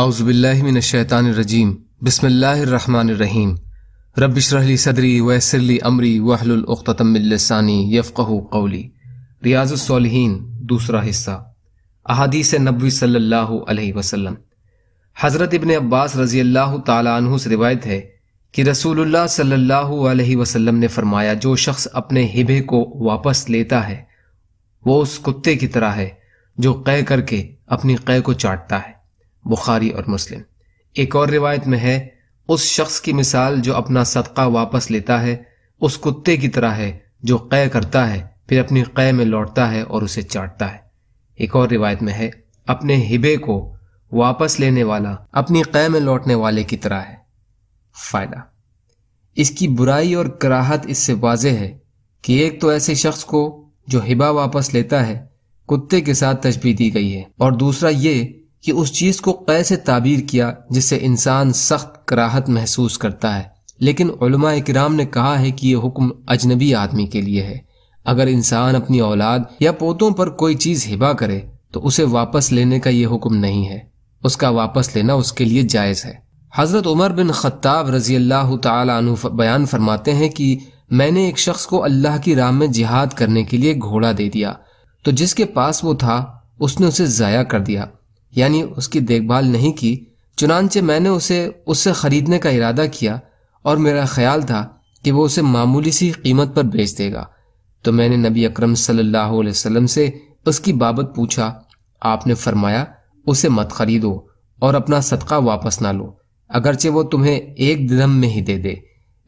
اعوذ باللہ من الشیطان الرجیم بسم اللہ الرحمن الرحیم رب اشرح لی صدری ویسر لی امری من لسانی اللہ قولی ریاض الصالحین دوسرا حصہ احادیث نبوی صلی اللہ علیہ وسلم حضرت ابن عباس رضی اللہ تعالیٰ عنہ سے روایت ہے کہ رسول اللہ صلی اللہ علیہ وسلم نے فرمایا جو شخص اپنے ہبے کو واپس لیتا ہے وہ اس کتے کی طرح ہے جو قے کر کے اپنی قے کو چاٹتا ہے بخاری اور مسلم ایک اور روایت میں ہے اس شخص کی مثال جو اپنا صدقہ واپس لیتا ہے اس کتے کی طرح ہے جو قے کرتا ہے پھر اپنی قے میں لوٹتا ہے اور اسے چاٹتا ہے ایک اور روایت میں ہے اپنے ہبے کو واپس لینے والا اپنی قے میں لوٹنے والے کی طرح ہے فائدہ اس کی برائی اور کراہت اس سے واضح ہے کہ ایک تو ایسے شخص کو جو ہبا واپس لیتا ہے کتے کے ساتھ تشبیح دی گئی ہے اور دوسرا یہ اس چیز کو کیسے تعبیر کیا جس سے انسان سخت کراہت محسوس کرتا ہے لیکن علماء اکرام نے کہا ہے کہ یہ حکم اجنبی آدمی کے لیے ہے اگر انسان اپنی اولاد یا پوتوں پر کوئی چیز ہبا کرے تو اسے واپس لینے کا یہ حکم نہیں ہے اس کا واپس لینا اس کے لیے جائز ہے حضرت عمر بن خطاب رضی اللہ تعالی عنہ بیان فرماتے ہیں کہ میں نے ایک شخص کو اللہ کی راہ میں جہاد کرنے کے لیے گھوڑا دے دیا تو جس کے پاس وہ تھا اس نے اسے ضائع کر دیا یعنی اس کی دیکھ بھال نہیں کی چنانچہ میں نے اسے اس سے خریدنے کا ارادہ کیا اور میرا خیال تھا کہ وہ اسے معمولی سی قیمت پر بیچ دے گا تو میں نے نبی اکرم صلی اللہ علیہ وسلم سے اس کی بابت پوچھا آپ نے فرمایا اسے مت خریدو اور اپنا صدقہ واپس نہ لو اگرچہ وہ تمہیں ایک درم میں ہی دے دے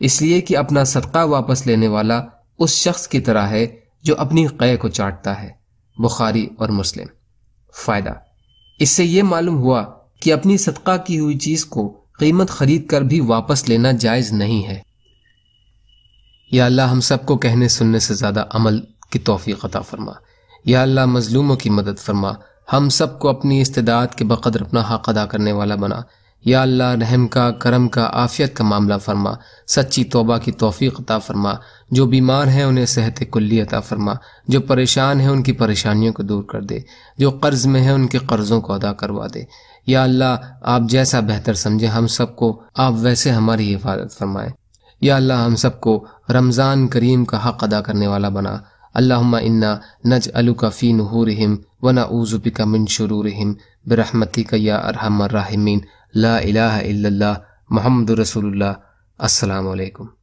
اس لیے کہ اپنا صدقہ واپس لینے والا اس شخص کی طرح ہے جو اپنی قے کو چاٹتا ہے بخاری اور مسلم فائدہ اس سے یہ معلوم ہوا کہ اپنی صدقہ کی ہوئی چیز کو قیمت خرید کر بھی واپس لینا جائز نہیں ہے یا اللہ ہم سب کو کہنے سننے سے زیادہ عمل کی توفیق عطا فرما یا اللہ مظلوموں کی مدد فرما ہم سب کو اپنی استداد کے بقدر اپنا حق ادا کرنے والا بنا یا اللہ رحم کا کرم کا عافیت کا معاملہ فرما سچی توبہ کی توفیق عطا فرما جو بیمار ہیں انہیں صحت کلی عطا فرما جو پریشان ہیں ان کی پریشانیوں کو دور کر دے جو قرض میں ہیں ان کے قرضوں کو ادا کروا دے یا اللہ آپ جیسا بہتر سمجھے ہم سب کو آپ ویسے ہماری حفاظت فرمائے یا اللہ ہم سب کو رمضان کریم کا حق ادا کرنے والا بنا اللہ انا نج الو فی ہو رحم و نا اوزو پی کا یا برحمتی ارحم الرحمین لا الہ الا اللہ محمد رسول اللہ السلام علیکم